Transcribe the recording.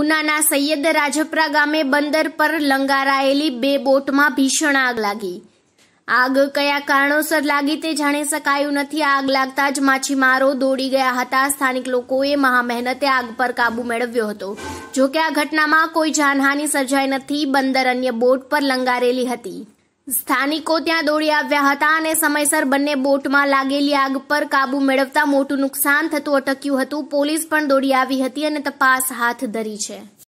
ઉનાના સૈયદ રાજપરા ગામે બંદર પર લંગારાયેલી બે બોટમાં ભીષણ આગ લાગી આગ કયા કારણોસર લાગી તે જાણી શકાયું નથી આગ લાગતા જ માછીમારો દોડી ગયા હતા સ્થાનિક લોકોએ મહામહેનતે આગ પર કાબુ મેળવ્યો હતો જોકે આ ઘટનામાં કોઈ જાનહાનિ સર્જાઈ નથી બંદર અન્ય બોટ પર લંગારેલી હતી સ્થાનિકો ત્યાં દોડી આવ્યા હતા અને સમયસર બંને બોટમાં લાગેલી આગ પર કાબુ મેળવતા મોટું નુકસાન થતું અટક્યું હતું પોલીસ પણ દોડી આવી હતી અને તપાસ હાથ ધરી છે